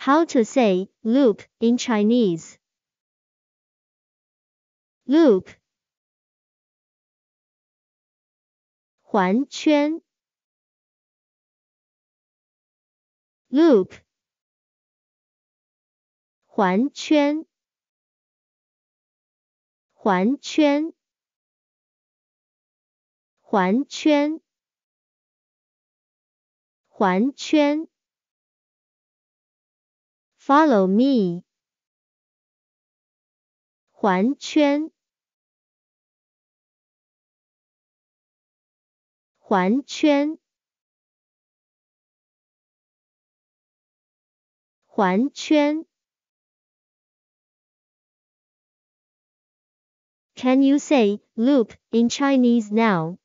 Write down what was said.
How to say loop in Chinese. Loop. 环圈 loop 环圈环圈环圈环圈 Follow me. 环圈，环圈，环圈。Can you say loop in Chinese now?